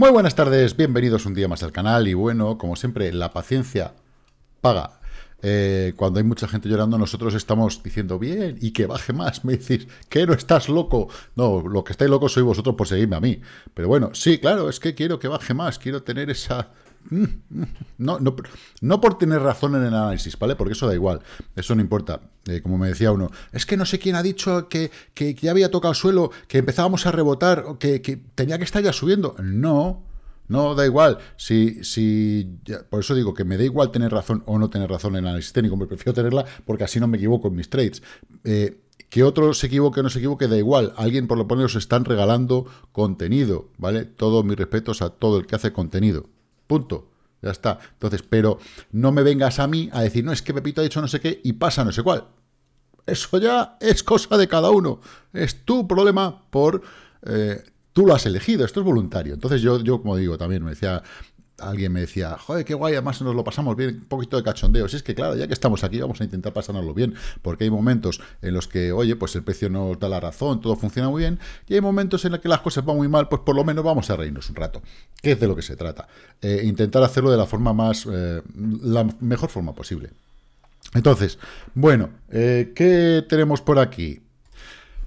Muy buenas tardes, bienvenidos un día más al canal y bueno, como siempre, la paciencia paga. Eh, cuando hay mucha gente llorando, nosotros estamos diciendo bien y que baje más. Me decís que no estás loco. No, lo que estáis locos soy vosotros por seguirme a mí. Pero bueno, sí, claro, es que quiero que baje más, quiero tener esa no, no, no, por tener razón en el análisis, ¿vale? Porque eso da igual, eso no importa. Eh, como me decía uno, es que no sé quién ha dicho que, ya había tocado el suelo, que empezábamos a rebotar, que, que, tenía que estar ya subiendo. No, no, da igual. Si, si, por eso digo que me da igual tener razón o no tener razón en el análisis técnico, me prefiero tenerla porque así no me equivoco en mis trades. Eh, que otro se equivoque o no se equivoque, da igual. Alguien por lo menos se están regalando contenido, ¿vale? Todos mis respetos a todo el que hace contenido. Punto. Ya está. Entonces, pero no me vengas a mí a decir, no, es que Pepito ha dicho no sé qué y pasa no sé cuál. Eso ya es cosa de cada uno. Es tu problema por... Eh, tú lo has elegido, esto es voluntario. Entonces yo, yo como digo, también me decía alguien me decía, joder, qué guay, además nos lo pasamos bien, un poquito de cachondeo. Si es que, claro, ya que estamos aquí, vamos a intentar pasárnoslo bien, porque hay momentos en los que, oye, pues el precio nos da la razón, todo funciona muy bien, y hay momentos en los que las cosas van muy mal, pues por lo menos vamos a reírnos un rato, ¿Qué es de lo que se trata. Eh, intentar hacerlo de la forma más, eh, la mejor forma posible. Entonces, bueno, eh, ¿qué tenemos por aquí?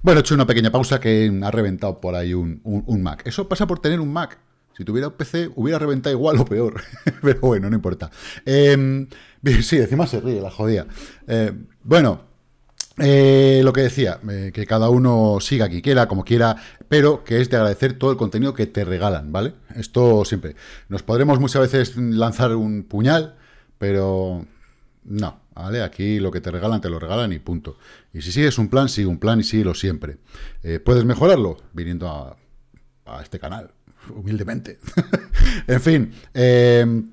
Bueno, he hecho una pequeña pausa que ha reventado por ahí un Mac. Eso pasa por tener un Mac si tuviera un PC, hubiera reventado igual o peor. Pero bueno, no importa. Em, sí, encima se ríe, la jodía. Eh, bueno, eh, lo que decía, eh, que cada uno siga aquí, quiera, como quiera, pero que es de agradecer todo el contenido que te regalan, ¿vale? Esto siempre. Nos podremos muchas veces lanzar un puñal, pero no, ¿vale? Aquí lo que te regalan, te lo regalan y punto. Y si sigues un plan, sigue un plan y lo siempre. ¿Puedes mejorarlo? Viniendo a, a este canal, humildemente. en fin, em,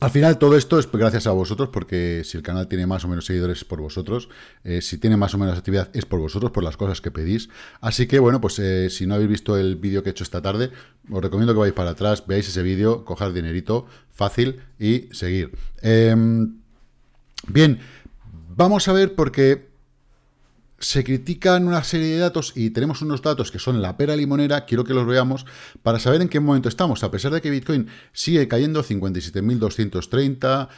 al final todo esto es gracias a vosotros, porque si el canal tiene más o menos seguidores es por vosotros, eh, si tiene más o menos actividad es por vosotros, por las cosas que pedís. Así que bueno, pues eh, si no habéis visto el vídeo que he hecho esta tarde, os recomiendo que vayáis para atrás, veáis ese vídeo, cojáis dinerito, fácil y seguir. Em, bien, vamos a ver porque se critican una serie de datos y tenemos unos datos que son la pera limonera, quiero que los veamos para saber en qué momento estamos. A pesar de que Bitcoin sigue cayendo 57.230,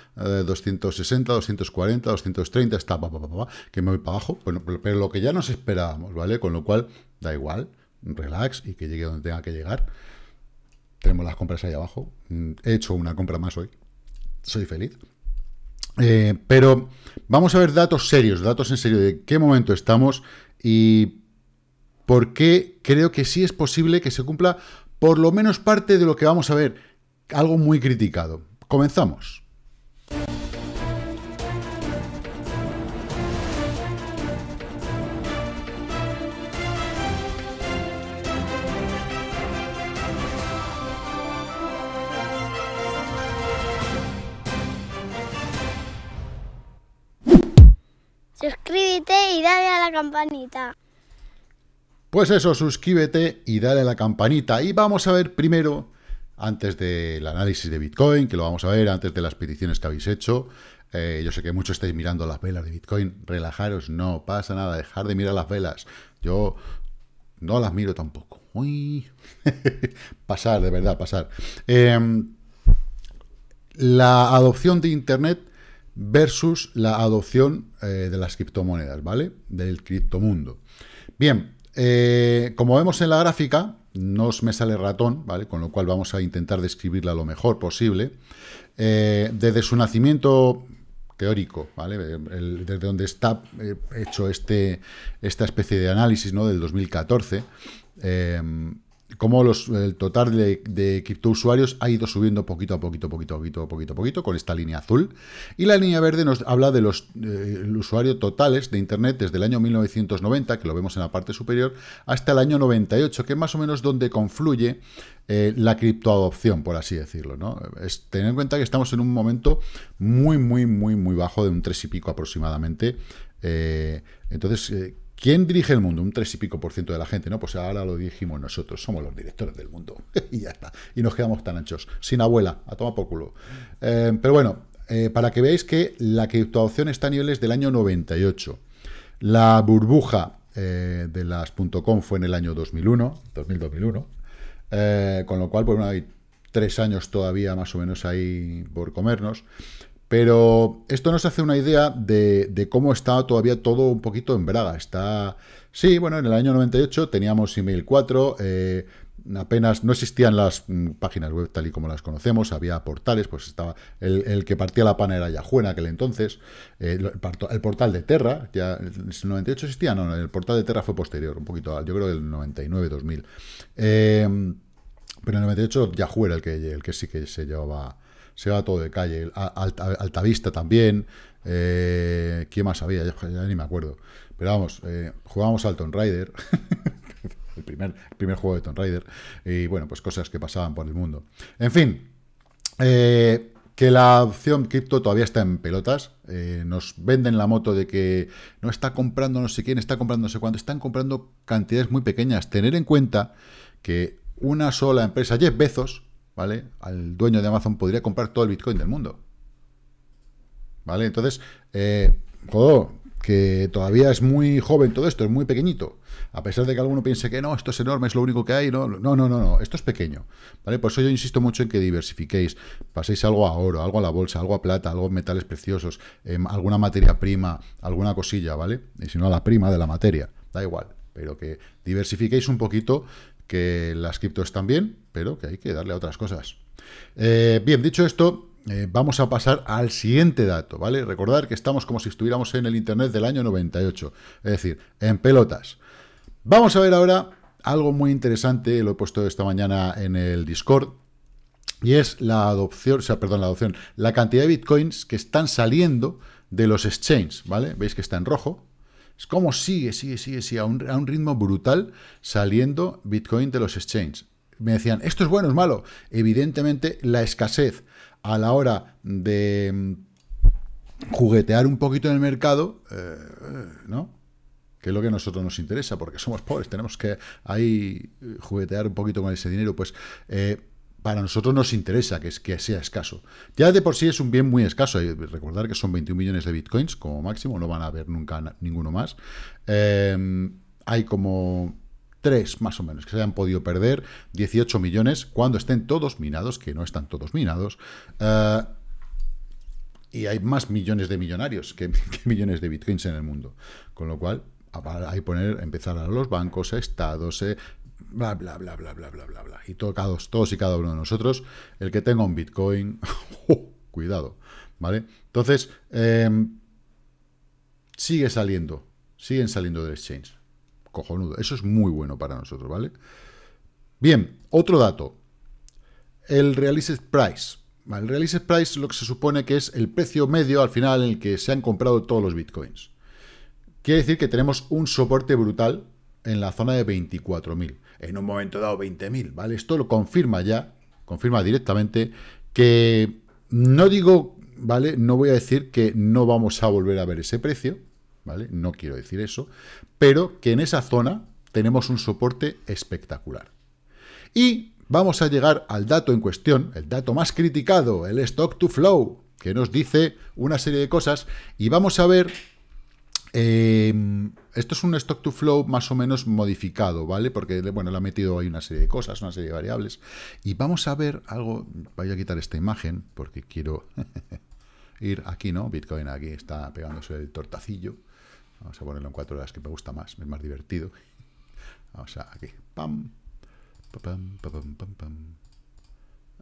260, 240, 230, está que me voy para abajo, pero lo que ya nos esperábamos, ¿vale? Con lo cual, da igual, relax y que llegue donde tenga que llegar. Tenemos las compras ahí abajo. Mm, he hecho una compra más hoy. Soy feliz. Eh, pero vamos a ver datos serios, datos en serio, de qué momento estamos y por qué creo que sí es posible que se cumpla por lo menos parte de lo que vamos a ver, algo muy criticado. Comenzamos. campanita. Pues eso, suscríbete y dale la campanita. Y vamos a ver primero, antes del análisis de Bitcoin, que lo vamos a ver, antes de las peticiones que habéis hecho. Eh, yo sé que muchos estáis mirando las velas de Bitcoin. Relajaros, no pasa nada. Dejar de mirar las velas. Yo no las miro tampoco. pasar, de verdad, pasar. Em, la adopción de Internet versus la adopción eh, de las criptomonedas, ¿vale? Del criptomundo. Bien, eh, como vemos en la gráfica, no os me sale ratón, ¿vale? Con lo cual vamos a intentar describirla lo mejor posible. Eh, desde su nacimiento teórico, ¿vale? desde donde está hecho este, esta especie de análisis, ¿no? Del 2014 como el total de, de criptousuarios ha ido subiendo poquito a poquito, poquito, a poquito, poquito, a poquito, con esta línea azul. Y la línea verde nos habla de los eh, usuarios totales de Internet desde el año 1990, que lo vemos en la parte superior, hasta el año 98, que es más o menos donde confluye eh, la criptoadopción, por así decirlo. ¿no? tener en cuenta que estamos en un momento muy, muy, muy, muy bajo, de un 3 y pico aproximadamente. Eh, entonces, ¿Quién dirige el mundo? Un tres y pico por ciento de la gente, ¿no? Pues ahora lo dijimos nosotros, somos los directores del mundo. y ya está. Y nos quedamos tan anchos. Sin abuela, a tomar por culo. Eh, pero bueno, eh, para que veáis que la criptoadopción está a niveles del año 98. La burbuja eh, de las .com fue en el año 2001, 2000-2001. con lo cual, pues bueno, hay tres años todavía más o menos ahí por comernos. Pero esto nos hace una idea de, cómo está todavía todo un poquito en braga. Está, sí, bueno, en el año 98 teníamos email 4, eh, apenas no existían las mm, páginas web tal y como las conocemos, había portales, pues estaba el, que partía la pana era Yahoo en aquel entonces, eh, el, portal de Terra, ya en el 98 existía, no, el portal de Terra fue posterior, un poquito, yo creo del 99-2000. Eh, pero en el 98 Yahoo era el que, el que sí que se llevaba se va todo de calle. Alta, Altavista también. Eh, ¿Quién más había? Ya, ni me acuerdo. Pero vamos, jugamos eh, jugábamos al Tomb Raider. el, primer, primer juego de Tomb Raider. Y bueno, pues cosas que pasaban por el mundo. En fin. Eh, que la opción cripto todavía está en pelotas. nos venden la moto de que no está comprando no sé quién, está comprando no sé están comprando cantidades muy pequeñas. Tener en cuenta que una sola empresa, Jeff Bezos, ¿vale? Al dueño de Amazon podría comprar todo el Bitcoin del mundo. ¿Vale? Entonces, eh, joder, que todavía es muy joven todo esto, es muy pequeñito. A pesar de que alguno piense que no, esto es enorme, es lo único que hay, no, no, no, no, esto es pequeño. ¿Vale? Por eso yo insisto mucho en que diversifiquéis, paséis algo a oro, algo a la bolsa, algo a plata, algo a metales preciosos, em, alguna materia prima, alguna cosilla, ¿vale? Y si no, a la prima de la materia, da igual, pero que diversifiquéis un poquito, que las criptos están bien, pero que hay que darle a otras cosas. Eh, bien, dicho esto, eh, vamos a pasar al siguiente dato, ¿vale? Recordar que estamos como si estuviéramos en el Internet del año 98, es decir, en pelotas. Vamos a ver ahora algo muy interesante, lo he puesto esta mañana en el Discord, y es la adopción, o sea, perdón, la adopción, la cantidad de bitcoins que están saliendo de los exchanges, ¿vale? Veis que está en rojo. Es como sigue, sigue, sigue, sigue, a a un ritmo brutal saliendo Bitcoin de los exchanges me decían, esto es bueno, es malo. Evidentemente, la escasez a la hora de mm, juguetear un poquito en el mercado, eh, ¿no? que es lo que a nosotros nos interesa, porque somos pobres, tenemos que ahí eh, juguetear un poquito con ese dinero, pues eh, para nosotros nos interesa que, es, que sea escaso. Ya de por sí es un bien muy escaso, que recordar que son 21 millones de bitcoins como máximo, no van a haber nunca ninguno más. Em, hay como tres más o menos que se hayan podido perder, 18 millones cuando estén todos minados, que no están todos minados. Eh, y hay más millones de millonarios que, millones de bitcoins en el mundo. Con lo cual, hay poner, empezar a los bancos, a estados, eh, bla, bla, bla, bla, bla, bla, bla, bla. Y todos, todos y cada uno de nosotros, el que tenga un bitcoin, cuidado, ¿vale? Entonces, eh, sigue saliendo, siguen saliendo del exchange cojonudo. Eso es muy bueno para nosotros, ¿vale? Bien, otro dato. El Realized Price. El Realized Price lo que se supone que es el precio medio al final en el que se han comprado todos los bitcoins. Quiere decir que tenemos un soporte brutal en la zona de 24.000. En un momento dado 20.000, ¿vale? Esto lo confirma ya, confirma directamente que no digo, ¿vale? No voy a decir que no vamos a volver a ver ese precio, no quiero decir eso, pero que en esa zona tenemos un soporte espectacular. Y vamos a llegar al dato en cuestión, el dato más criticado, el stock to flow, que nos dice una serie de cosas y vamos a ver... Eh, esto es un stock to flow más o menos modificado, ¿vale? Porque, bueno, le ha metido ahí una serie de cosas, una serie de variables. Y vamos a ver algo... Voy a quitar esta imagen porque quiero ir aquí, ¿no? Bitcoin aquí está pegándose el tortacillo. Vamos a ponerlo en cuatro horas, que me gusta más, es más divertido. Vamos a aquí. Pam. Pam, pam, pam, pam.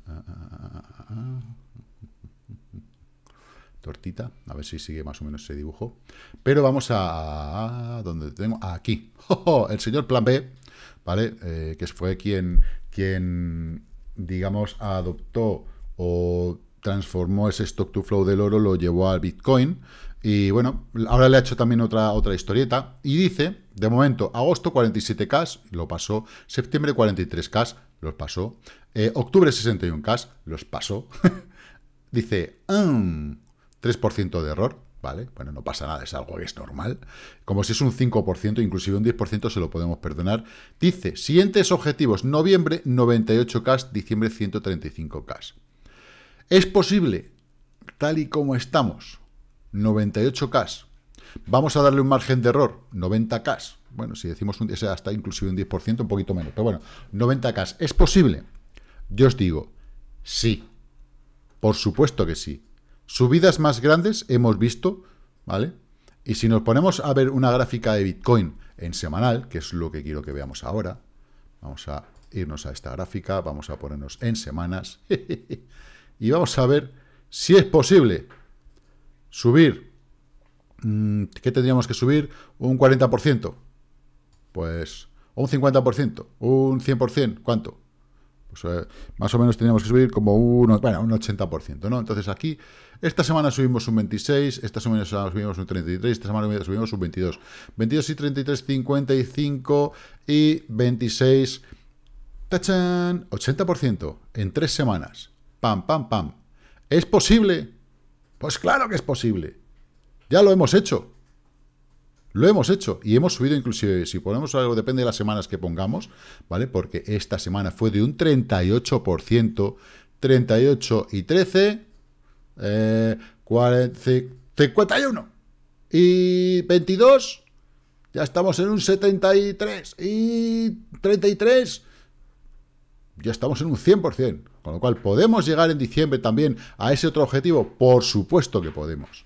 Ah, ah, ah, Tortita. A ver si sigue más o menos ese dibujo. Pero vamos a... donde tengo? Aquí. El señor Plan B, ¿vale? Eh, que fue quien, quien, digamos, adoptó o transformó ese stock to flow del oro, lo llevó al Bitcoin. Y bueno, ahora le ha hecho también otra, otra historieta y dice, de momento, agosto 47K, lo pasó, septiembre 43K, los pasó, eh, octubre 61K, los pasó, dice, 3% mm, de error, ¿vale? Bueno, no pasa nada, es algo que es normal, como si es un 5%, inclusive un 10% se lo podemos perdonar, dice, siguientes objetivos, noviembre 98K, diciembre 135K. ¿Es posible, tal y como estamos? 98K. Vamos a darle un margen de error, 90K. Bueno, si decimos un, hasta inclusive un 10%, un poquito menos. Pero bueno, 90K. ¿Es posible? Yo os digo, sí. Por supuesto que sí. Subidas más grandes hemos visto, ¿vale? Y si nos ponemos a ver una gráfica de Bitcoin en semanal, que es lo que quiero que veamos ahora, vamos a irnos a esta gráfica, vamos a ponernos en semanas y vamos a ver si es posible Subir. Mm, ¿Qué tendríamos que subir? Un 40%. Pues un 50%, un 100%, ¿cuánto? Pues eh, más o menos teníamos que subir como un, bueno, un 80%, ¿no? Entonces aquí, esta semana subimos un 26, esta semana subimos un 33, esta semana subimos un 22. 22 y 33, 55 y 26, tachan 80% en tres semanas. Pam, pam, pam. ¿Es posible? Pues claro que es posible. Ya lo hemos hecho. Lo hemos hecho y hemos subido inclusive, si ponemos algo, depende de las semanas que pongamos, ¿vale? Porque esta semana fue de un 38%, 38 y 13, 51 y 22, eh, ya estamos en un 73 y 33, ya estamos en un 100%. Con lo cual, ¿podemos llegar en diciembre también a ese otro objetivo? Por supuesto que podemos.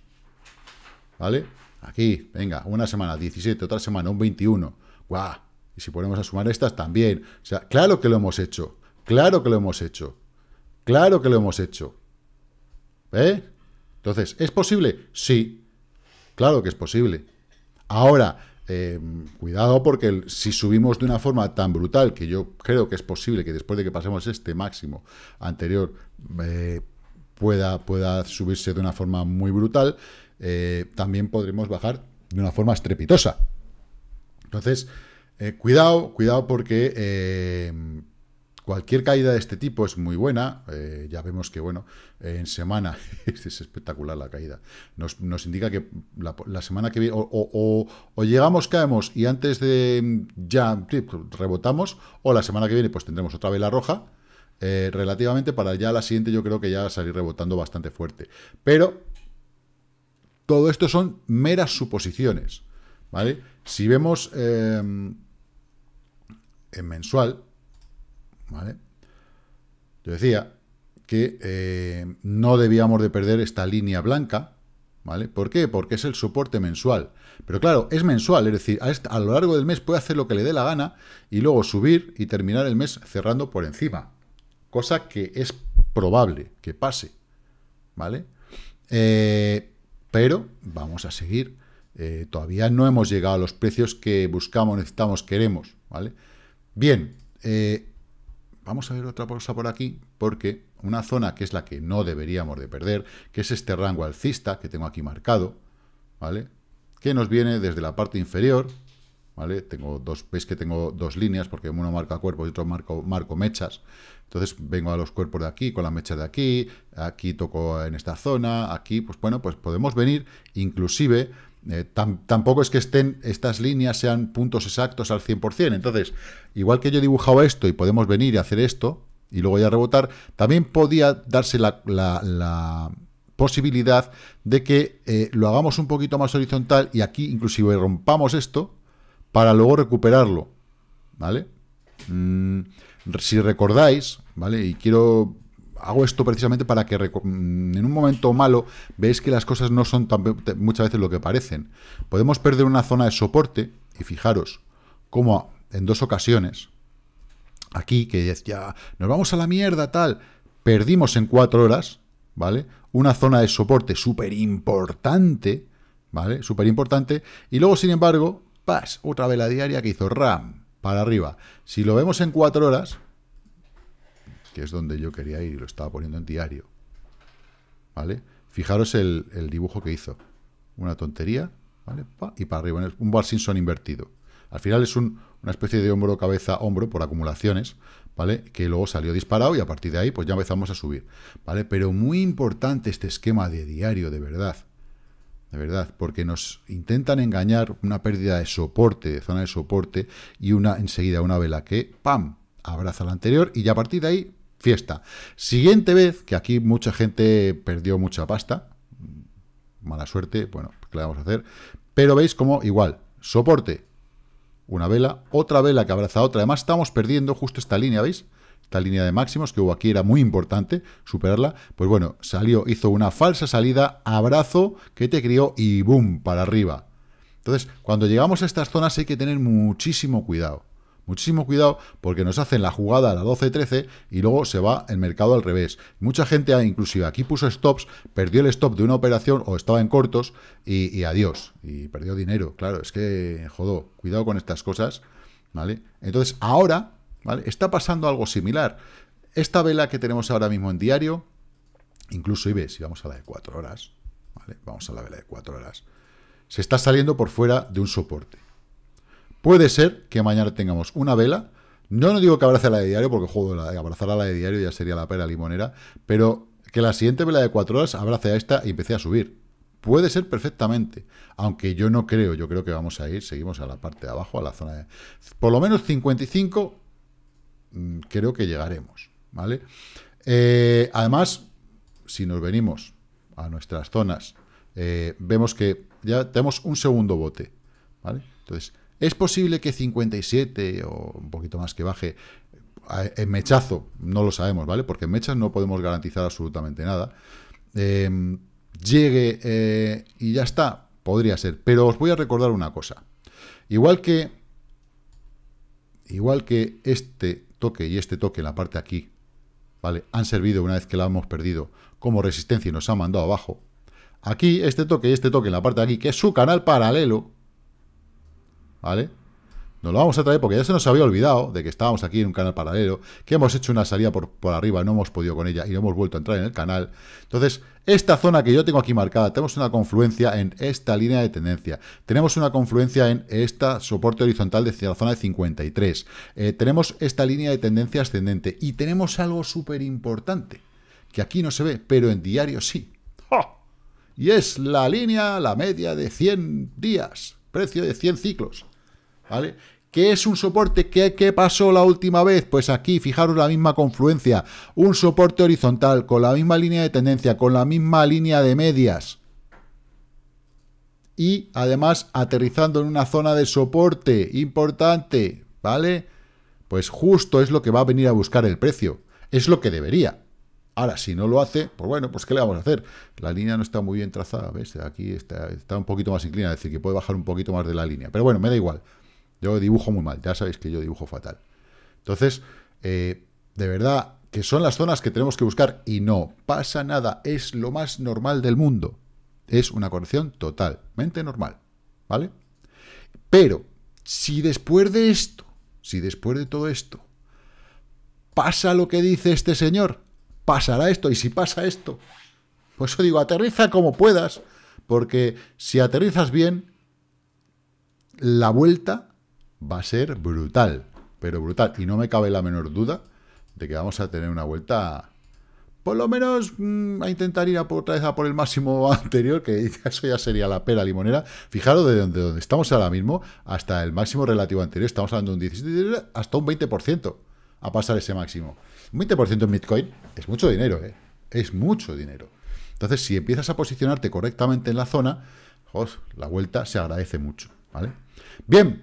¿Vale? Aquí, venga, una semana, 17, otra semana, un 21. ¡Guau! Y si ponemos a sumar estas también. O sea, claro que lo hemos hecho. Claro que lo hemos hecho. Claro que lo hemos hecho. ¿Eh? Entonces, ¿es posible? Sí. Claro que es posible. Ahora, Em, cuidado porque si subimos de una forma tan brutal, que yo creo que es posible que después de que pasemos este máximo anterior eh, pueda, pueda subirse de una forma muy brutal, eh, también podremos bajar de una forma estrepitosa. Entonces, eh, cuidado, cuidado porque em, Cualquier caída de este tipo es muy buena. Eh, ya vemos que, bueno, en semana es espectacular la caída. Nos, indica que la, semana que viene, o, llegamos, caemos y antes de mm, ya rebotamos, o la semana que viene, pues tendremos otra vela roja. Eh, relativamente para ya la siguiente, yo creo que ya salir rebotando bastante fuerte. Pero todo esto son meras suposiciones. ¿Vale? Si vemos em, en mensual, ¿vale? Yo decía que eh, no debíamos de perder esta línea blanca, ¿vale? ¿Por qué? Porque es el soporte mensual. Pero claro, es mensual, es decir, a, lo largo del mes puede hacer lo que le dé la gana y luego subir y terminar el mes cerrando por encima. Cosa que es probable que pase, ¿vale? Eh, pero vamos a seguir. Eh, todavía no hemos llegado a los precios que buscamos, necesitamos, queremos, ¿vale? Bien, vamos a ver otra cosa por aquí, porque una zona que es la que no deberíamos de perder, que es este rango alcista que tengo aquí marcado, ¿vale? Que nos viene desde la parte inferior, ¿vale? Tengo dos, veis que tengo dos líneas, porque uno marca cuerpos y otro marco, marco mechas. Entonces vengo a los cuerpos de aquí, con la mecha de aquí, aquí toco en esta zona, aquí, pues bueno, pues podemos venir, inclusive eh, tampoco es que estén estas líneas sean puntos exactos al 100%. Entonces, igual que yo he dibujado esto y podemos venir y hacer esto y luego ya rebotar, también podía darse la, posibilidad de que eh, lo hagamos un poquito más horizontal y aquí inclusive rompamos esto para luego recuperarlo. ¿Vale? Mm, si recordáis, ¿vale? Y quiero hago esto precisamente para que mm, en un momento malo veis que las cosas no son tan, muchas veces lo que parecen. Podemos perder una zona de soporte y fijaros cómo en dos ocasiones, aquí que ya nos vamos a la mierda tal, perdimos en cuatro horas, ¿vale? Una zona de soporte súper importante, ¿vale? Súper importante. Y luego, sin embargo, ¡pas! Otra vela diaria que hizo RAM para arriba. Si lo vemos en cuatro horas, que es donde yo quería ir y lo estaba poniendo en diario. ¿Vale? Fijaros el, el dibujo que hizo. Una tontería, ¿vale? y para arriba, un Bar son invertido. Al final es una especie de hombro, cabeza, hombro por acumulaciones, ¿vale? Que luego salió disparado y a partir de ahí pues ya empezamos a subir, ¿vale? Pero muy importante este esquema de diario, de verdad. De verdad, porque nos intentan engañar una pérdida de soporte, de zona de soporte, y una enseguida una vela que, ¡pam!, abraza la anterior y ya a partir de ahí fiesta. Siguiente vez, que aquí mucha gente perdió mucha pasta, mala suerte, bueno, ¿qué le vamos a hacer? Pero veis como igual, soporte, una vela, otra vela que abraza otra. Además, estamos perdiendo justo esta línea, ¿veis? Esta línea de máximos que hubo aquí era muy importante superarla. Pues bueno, salió, hizo una falsa salida, abrazo que te crió y boom, para arriba. Entonces, cuando llegamos a estas zonas hay que tener muchísimo cuidado. Muchísimo cuidado porque nos hacen la jugada a la 12-13 y luego se va el mercado al revés. Mucha gente, inclusive aquí puso stops, perdió el stop de una operación o estaba en cortos y, adiós. Y perdió dinero. Claro, es que, jodó, cuidado con estas cosas. ¿vale? Entonces, ahora, ¿vale? Está pasando algo similar. Esta vela que tenemos ahora mismo en diario, incluso IBE, si vamos a la de 4 horas, ¿vale? Vamos a la vela de 4 horas. Se está saliendo por fuera de un soporte. Puede ser que mañana tengamos una vela. No, no digo que abrace la de diario, porque juego la, abrazar a la de diario ya sería la pera limonera, pero que la siguiente vela de cuatro horas abrace a esta y empecé a subir. Puede ser perfectamente, aunque yo no creo, yo creo que vamos a ir, seguimos a la parte de abajo, a la zona de... Por lo menos 55 mm, creo que llegaremos, ¿vale? Eh, además, si nos venimos a nuestras zonas, eh, vemos que ya tenemos un segundo bote, ¿vale? Entonces, es posible que 57 o un poquito más que baje en mechazo, no lo sabemos, ¿vale? Porque en mechas no podemos garantizar absolutamente nada. Em, llegue eh, y ya está, podría ser. Pero os voy a recordar una cosa. Igual que, igual que este toque y este toque en la parte aquí, ¿vale? Han servido una vez que la hemos perdido como resistencia y nos ha mandado abajo. Aquí, este toque y este toque en la parte de aquí, que es su canal paralelo, ¿vale? Nos lo vamos a traer porque ya se nos había olvidado de que estábamos aquí en un canal paralelo, que hemos hecho una salida por, por arriba, no hemos podido con ella y no hemos vuelto a entrar en el canal. Entonces, esta zona que yo tengo aquí marcada, tenemos una confluencia en esta línea de tendencia. Tenemos una confluencia en esta soporte horizontal de la zona de 53. Eh, tenemos esta línea de tendencia ascendente y tenemos algo súper importante, que aquí no se ve, pero en diario sí. Y es la línea, la media de 100 días, precio de 100 ciclos. ¿vale? ¿Qué es un soporte? ¿Qué, ¿Qué, pasó la última vez? Pues aquí, fijaros la misma confluencia. Un soporte horizontal, con la misma línea de tendencia, con la misma línea de medias. Y además aterrizando en una zona de soporte importante, ¿vale? Pues justo es lo que va a venir a buscar el precio. Es lo que debería. Ahora, si no lo hace, pues bueno, pues ¿qué le vamos a hacer? La línea no está muy bien trazada, ¿ves? Aquí está, está un poquito más inclinada, es decir, que puede bajar un poquito más de la línea. Pero bueno, me da igual. Yo dibujo muy mal, ya sabéis que yo dibujo fatal. Entonces, eh, de verdad, que son las zonas que tenemos que buscar y no pasa nada, es lo más normal del mundo. Es una corrección totalmente normal, ¿vale? Pero, si después de esto, si después de todo esto, pasa lo que dice este señor, pasará esto, y si pasa esto, pues, eso digo, aterriza como puedas, porque si aterrizas bien, la vuelta va a ser brutal, pero brutal. Y no me cabe la menor duda de que vamos a tener una vuelta, por lo menos mm, a intentar ir a por, otra vez a por el máximo anterior, que eso ya sería la pera limonera. Fijaros de donde, estamos ahora mismo hasta el máximo relativo anterior, estamos hablando de un 17, hasta un 20% a pasar ese máximo. Un 20% en Bitcoin es mucho dinero, ¿eh? es mucho dinero. Entonces, si empiezas a posicionarte correctamente en la zona, la vuelta se agradece mucho. ¿vale? Bien,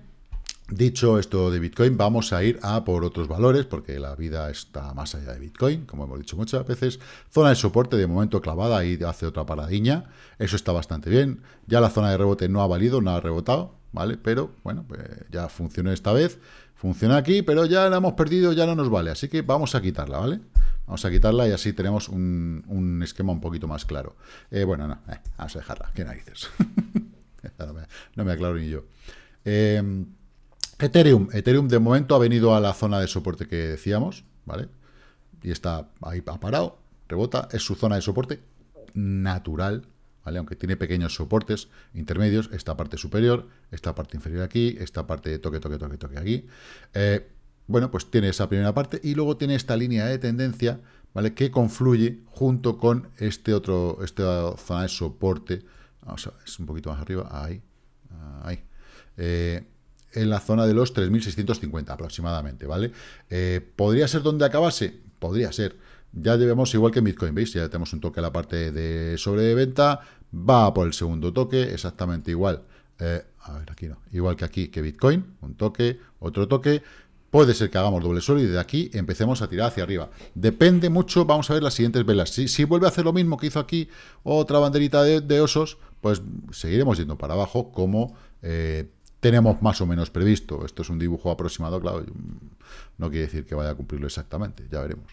Dicho esto de Bitcoin, vamos a ir a por otros valores, porque la vida está más allá de Bitcoin, como hemos dicho muchas veces. Zona de soporte de momento clavada y hace otra paradiña. Eso está bastante bien. Ya la zona de rebote no ha valido, no ha rebotado, ¿vale? Pero bueno, pues, ya funcionó esta vez. Funciona aquí, pero ya la hemos perdido, ya no nos vale. Así que vamos a quitarla, ¿vale? Vamos a quitarla y así tenemos un, esquema un poquito más claro. Eh, bueno, no, eh, vamos a dejarla. ¿Qué narices? no, me, no me aclaro ni yo. Eh, Ethereum. Ethereum de momento ha venido a la zona de soporte que decíamos, ¿vale? Y está ahí parado, rebota, es su zona de soporte natural, ¿vale? Aunque tiene pequeños soportes intermedios, esta parte superior, esta parte inferior aquí, esta parte de toque, toque, toque, toque aquí. Eh, bueno, pues tiene esa primera parte y luego tiene esta línea de tendencia, ¿vale? Que confluye junto con este otro, esta zona de soporte. a ver, es un poquito más arriba, ahí, ahí. Eh, en la zona de los 3.650 aproximadamente, ¿vale? Eh, ¿Podría ser donde acabase? Podría ser. Ya debemos, igual que en Bitcoin, ¿veis? Ya tenemos un toque a la parte de sobreventa, va por el segundo toque, exactamente igual. Eh, a ver, aquí no. Igual que aquí, que Bitcoin, un toque, otro toque. Puede ser que hagamos doble suelo y de aquí empecemos a tirar hacia arriba. Depende mucho, vamos a ver las siguientes velas. Si, si vuelve a hacer lo mismo que hizo aquí, otra banderita de, osos, pues seguiremos yendo para abajo como... Eh, tenemos más o menos previsto. Esto es un dibujo aproximado, claro, mm, no quiere decir que vaya a cumplirlo exactamente, ya veremos.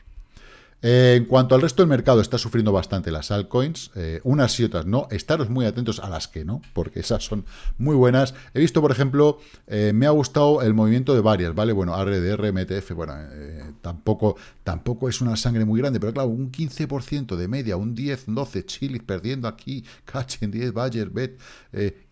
Eh, en cuanto al resto del mercado, está sufriendo bastante las altcoins, eh, unas y otras no. Estaros muy atentos a las que no, porque esas son muy buenas. He visto, por ejemplo, eh, me ha gustado el movimiento de varias, ¿vale? Bueno, RDR, MTF, bueno, tampoco, tampoco es una sangre muy grande, pero claro, un 15% de media, un 10, 12, Chile perdiendo aquí, Cachen 10, Bayer, Bet,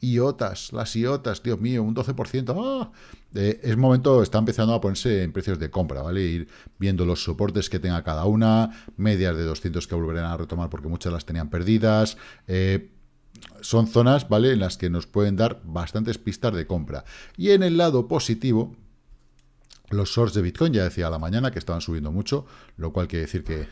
IOTAS, las IOTAS, Dios mío, un 12%, ¡ah! Eh, es momento, está empezando a ponerse en precios de compra, ¿vale? Ir viendo los soportes que tenga cada una, medias de 200 que volverán a retomar porque muchas las tenían perdidas. Eh, son zonas, ¿vale? En las que nos pueden dar bastantes pistas de compra. Y en el lado positivo, los shorts de Bitcoin, ya decía a la mañana que estaban subiendo mucho, lo cual quiere decir que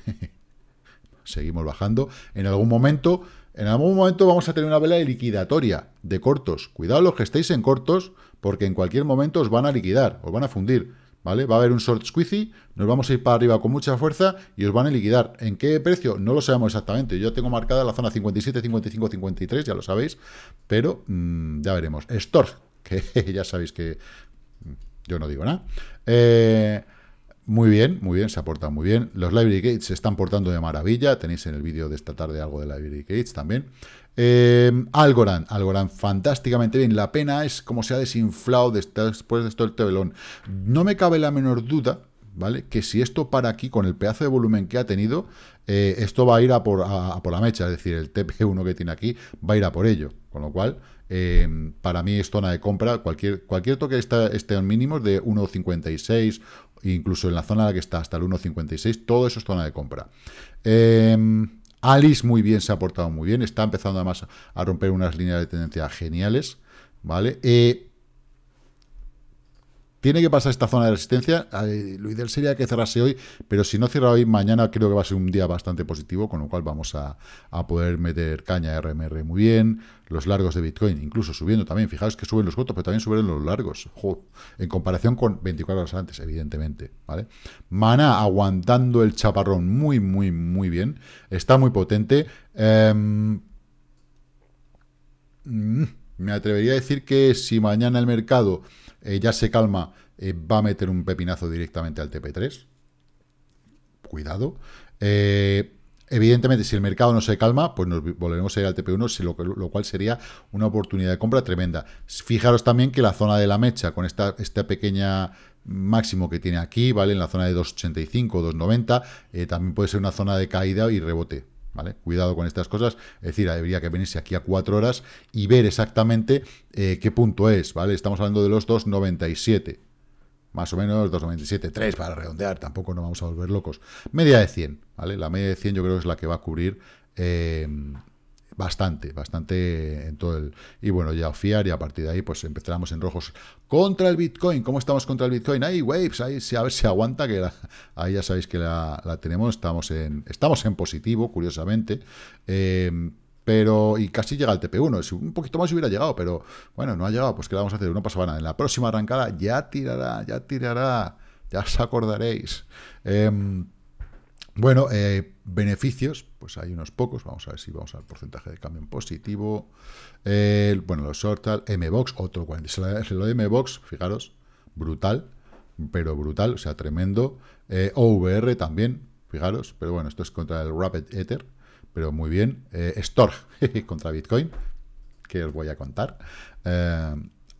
seguimos bajando. En algún momento, en algún momento vamos a tener una vela de liquidatoria de cortos. Cuidado los que estéis en cortos, porque en cualquier momento os van a liquidar, os van a fundir. ¿Vale? Va a haber un short squeezy, nos vamos a ir para arriba con mucha fuerza y os van a liquidar. ¿En qué precio? No lo sabemos exactamente. Yo tengo marcada la zona 57, 55, 53, ya lo sabéis, pero mm, ya veremos. Storg, que ya sabéis que mm, yo no digo nada. Eh, muy bien, muy bien, se ha portado muy bien. Los Library Gates se están portando de maravilla. Tenéis en el vídeo de esta tarde algo de Library Gates también. Em, Algorand, Algorand fantásticamente bien. La pena es como se ha desinflado después de esto el tebelón No me cabe la menor duda, ¿vale? Que si esto para aquí, con el pedazo de volumen que ha tenido, eh, esto va a ir a por, la mecha, es decir, el TP1 que tiene aquí va a ir a por ello. Con lo cual, em, para mí es zona de compra. Cualquier, toque esté este en mínimos de 1,56, incluso en la zona en la que está hasta el 1,56, todo eso es zona de compra. Em, Alice muy bien, se ha portado muy bien, está empezando además a romper unas líneas de tendencia geniales, ¿vale? Eh, tiene que pasar esta zona de resistencia. Lo ideal sería que cerrase hoy, pero si no cierra hoy, mañana creo que va a ser un día bastante positivo, con lo cual vamos a, poder meter caña RMR muy bien, los largos de Bitcoin, incluso subiendo también. Fijaros que suben los cortos, pero también suben los largos, en comparación con 24 horas antes, evidentemente. ¿vale? Mana aguantando el chaparrón muy, muy, muy bien. Está muy potente. Em, mm, me atrevería a decir que si mañana el mercado eh, ya se calma, eh, va a meter un pepinazo directamente al TP3. Cuidado. Eh, evidentemente, si el mercado no se calma, pues nos volveremos a ir al TP1, lo, cual sería una oportunidad de compra tremenda. Fijaros también que la zona de la mecha, con esta, esta pequeña máximo que tiene aquí, ¿vale? En la zona de 2.85, 2.90, también puede ser una zona de caída y rebote. ¿Vale? Cuidado con estas cosas, es decir, habría que venirse aquí a 4 horas y ver exactamente eh, qué punto es, ¿vale? Estamos hablando de los 2,97, más o menos 2,97, 3 para redondear, tampoco nos vamos a volver locos. Media de 100, ¿vale? La media de 100 yo creo que es la que va a cubrir eh, bastante, bastante en todo el... Y bueno, ya fiar y a partir de ahí pues empezamos en rojos contra el Bitcoin. ¿Cómo estamos contra el Bitcoin? Ahí, waves, ahí, a ver si aguanta, que ahí ya sabéis que la, la, tenemos, estamos en, estamos en positivo, curiosamente. Em, pero, y casi llega al TP1, un poquito más hubiera llegado, pero bueno, no ha llegado, pues ¿qué vamos a hacer? No pasaba nada. En la próxima arrancada ya tirará, ya tirará, ya os acordaréis. Em, bueno, eh, beneficios, pues hay unos pocos. Vamos a ver si vamos al porcentaje de cambio en positivo. bueno, los Sortal, MBOX, otro 40% Lo de MBOX, fijaros, brutal, pero brutal, o sea, tremendo. Eh, OVR también, fijaros, pero bueno, esto es contra el Rapid Ether, pero muy bien. Eh, Storg contra Bitcoin, que os voy a contar.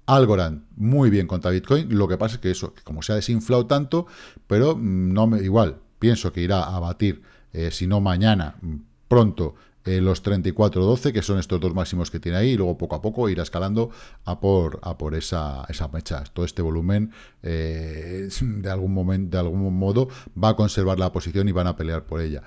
Algorand, muy bien contra Bitcoin. Lo que pasa es que eso, como se ha desinflado tanto, pero mm, no me, igual, Pienso que irá a batir, eh, si no mañana, mm, pronto, eh, los 34-12, que son estos dos máximos que tiene ahí, y luego poco a poco irá escalando a por, a por esa, esa mecha. Todo este volumen, eh, de, algún momento, de algún modo, va a conservar la posición y van a pelear por ella.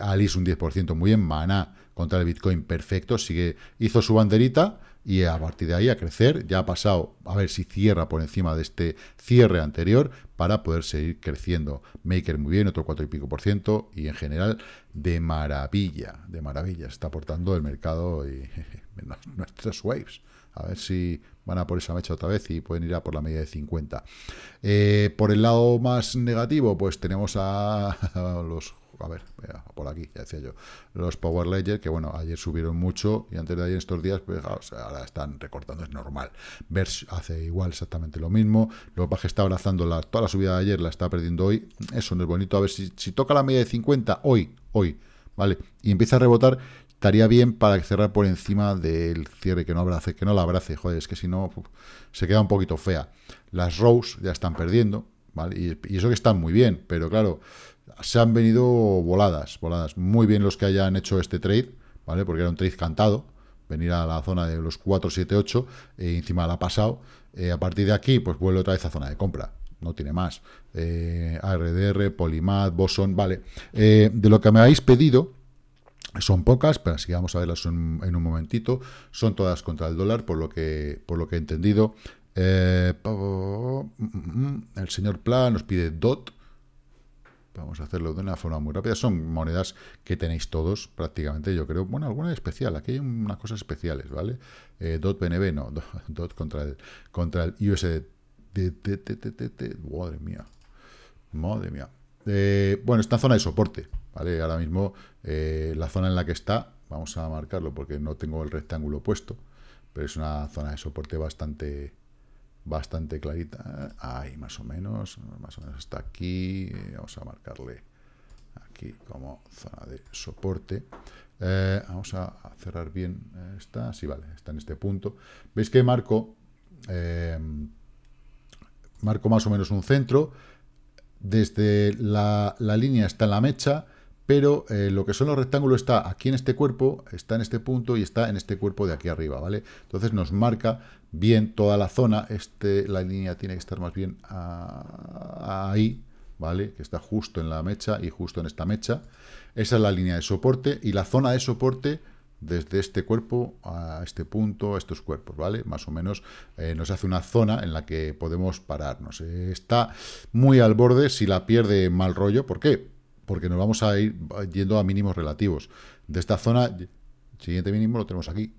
Alice un 10%, muy bien. Maná contra el Bitcoin, perfecto. Sigue, hizo su banderita y a partir de ahí a crecer. Ya ha pasado, a ver si cierra por encima de este cierre anterior para poder seguir creciendo. Maker muy bien, otro 4 y pico por ciento y en general de maravilla, de maravilla. Está aportando el mercado y nuestras waves. A ver si van a por esa mecha otra vez y pueden ir a por la media de 50. Eh, por el lado más negativo, pues tenemos a los a ver, por aquí, ya decía yo, los Power Ledger, que bueno, ayer subieron mucho y antes de ayer estos días, pues ahora están recortando, es normal. verse hace igual exactamente lo mismo, lo que está abrazando la, toda la subida de ayer, la está perdiendo hoy, eso no es bonito, a ver si, toca la media de 50 hoy, hoy, ¿vale? Y empieza a rebotar, estaría bien para cerrar por encima del cierre, que no abrace, que no la abrace, joder, es que si no se queda un poquito fea. Las Rose ya están perdiendo, ¿vale? y eso que están muy bien, pero claro, se han venido voladas, voladas. Muy bien los que hayan hecho este trade, ¿vale? Porque era un trade cantado, venir a la zona de los 478, e encima la ha pasado. a partir de aquí, pues vuelve otra vez a zona de compra. No tiene más. ARDR, Polimat, Boson, vale. de lo que me habéis pedido, son pocas, pero así vamos a verlas en, un momentito. Son todas contra el dólar, por lo que, por lo que he entendido. el señor Pla nos pide DOT, Vamos a hacerlo de una forma muy rápida. Son monedas que tenéis todos prácticamente, yo creo. Bueno, alguna especial. Aquí hay unas cosas especiales, ¿vale? Eh, DOT BNB, no. DOT contra el, contra el USD. Madre mía. Madre mía. Eh, bueno, está en zona de soporte, ¿vale? Ahora mismo eh, la zona en la que está, vamos a marcarlo porque no tengo el rectángulo puesto, pero es una zona de soporte bastante, bastante clarita. Ahí, más o menos, más o menos hasta aquí. Eh, vamos a marcarle aquí como zona de soporte. Eh, vamos a cerrar bien esta. Sí, vale, está en este punto. ¿Veis que marco, eh, marco más o menos un centro? Desde la, la línea está en la mecha pero eh, lo que son los rectángulos está aquí en este cuerpo, está en este punto y está en este cuerpo de aquí arriba, ¿vale? Entonces nos marca bien toda la zona, este, la línea tiene que estar más bien ahí, ¿vale? Que está justo en la mecha y justo en esta mecha. Esa es la línea de soporte y la zona de soporte desde este cuerpo a este punto, a estos cuerpos, ¿vale? Más o menos eh, nos hace una zona en la que podemos pararnos. está muy al borde, si la pierde mal rollo, ¿por qué? porque nos vamos a ir yendo a mínimos relativos. De esta zona, siguiente mínimo lo tenemos aquí.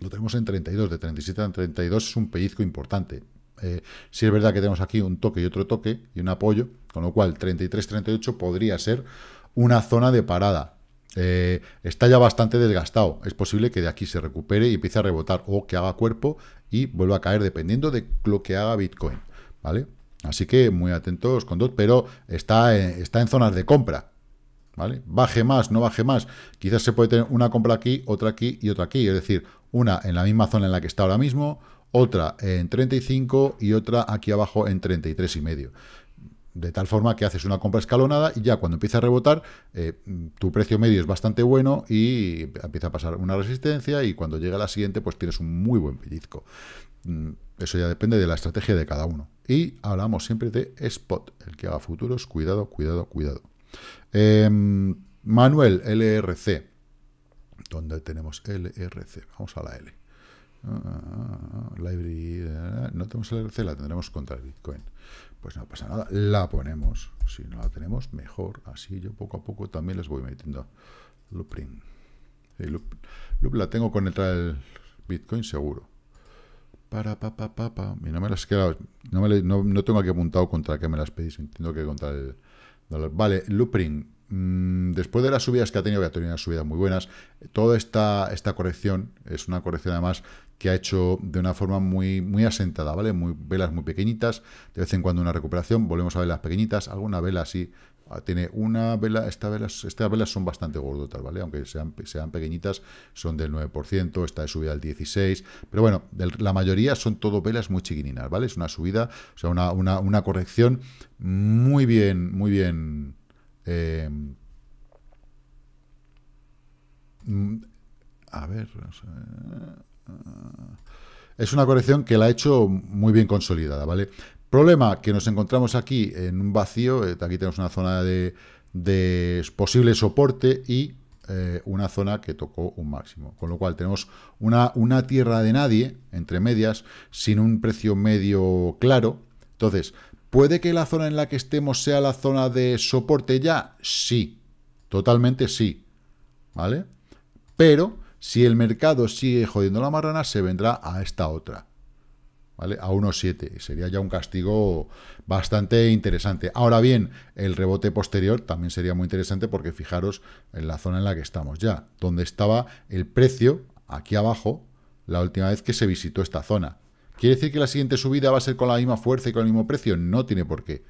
Lo tenemos en 32, de 37 a 32 es un pellizco importante. Eh, si es verdad que tenemos aquí un toque y otro toque y un apoyo, con lo cual 33-38 podría ser una zona de parada. Eh, está ya bastante desgastado. Es posible que de aquí se recupere y empiece a rebotar o que haga cuerpo y vuelva a caer dependiendo de lo que haga Bitcoin. ¿Vale? Así que muy atentos con DOT, pero está, eh, está en zonas de compra. ¿Vale? Baje más, no baje más. Quizás se puede tener una compra aquí, otra aquí y otra aquí. Es decir, una en la misma zona en la que está ahora mismo, otra en 35 y otra aquí abajo en 33 y medio. De tal forma que haces una compra escalonada y ya cuando empieza a rebotar, eh, tu precio medio es bastante bueno y empieza a pasar una resistencia y cuando llega la siguiente, pues tienes un muy buen pellizco. Mm, eso ya depende de la estrategia de cada uno. Y hablamos siempre de spot, el que haga futuros. Cuidado, cuidado, cuidado. Em, Manuel, LRC. ¿Dónde tenemos LRC? Vamos a la L. Ah, library, eh, no tenemos LRC, la tendremos contra el Bitcoin. Pues no pasa nada, la ponemos. Si no la tenemos, mejor. Así yo poco a poco también les voy metiendo Loopring loop, la tengo con el Bitcoin seguro para, papá, pa, no me las no, tengo aquí apuntado contra que me las pedís, entiendo que contra el dólar. Vale, Lupring. Mm, después de las subidas que ha tenido, que ha tenido unas subidas muy buenas, toda esta, esta corrección es una corrección además que ha hecho de una forma muy, muy asentada, ¿vale? Muy, velas muy pequeñitas, de vez en cuando una recuperación, volvemos a velas pequeñitas, alguna vela así Ah, tiene una vela, esta estas velas son bastante gordotas, ¿vale? Aunque sean, sean pequeñitas, son del 9%, esta es subida al 16%, pero bueno, la mayoría son todo velas muy chiquininas, ¿vale? Es una subida, o sea, una, corrección muy bien, muy bien... Eh, a ver... Eh, es una corrección que la ha hecho muy bien consolidada, ¿vale? Problema que nos encontramos aquí en un vacío, eh, aquí tenemos una zona de, posible soporte y eh, una zona que tocó un máximo. Con lo cual tenemos una, una tierra de nadie, entre medias, sin un precio medio claro. Entonces, ¿puede que la zona en la que estemos sea la zona de soporte ya? Sí, totalmente sí. ¿Vale? Pero si el mercado sigue jodiendo la marrana, se vendrá a esta otra. A 1,7. Sería ya un castigo bastante interesante. Ahora bien, el rebote posterior también sería muy interesante porque fijaros en la zona en la que estamos ya, donde estaba el precio, aquí abajo, la última vez que se visitó esta zona. ¿Quiere decir que la siguiente subida va a ser con la misma fuerza y con el mismo precio? No tiene por qué,